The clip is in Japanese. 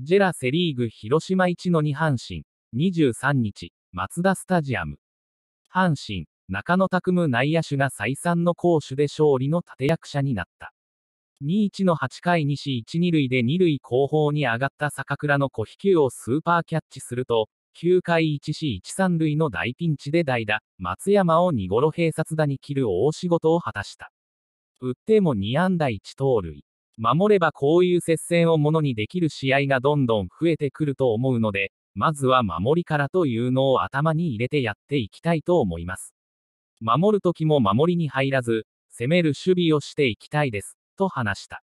ジェラセリーグ広島1の2阪神、23日、マツダスタジアム。阪神、中野拓夢内野手が再三の攻守で勝利の立役者になった。2-1の8回西1-2塁で2塁後方に上がった坂倉の小飛球をスーパーキャッチすると、9回 1C13 塁の大ピンチで代打、松山を2ゴロ併殺打に切る大仕事を果たした。打っても2安打1盗塁。守ればこういう接戦をものにできる試合がどんどん増えてくると思うので、まずは守りからというのを頭に入れてやっていきたいと思います。守る時も守りに入らず、攻める守備をしていきたいです、と話した。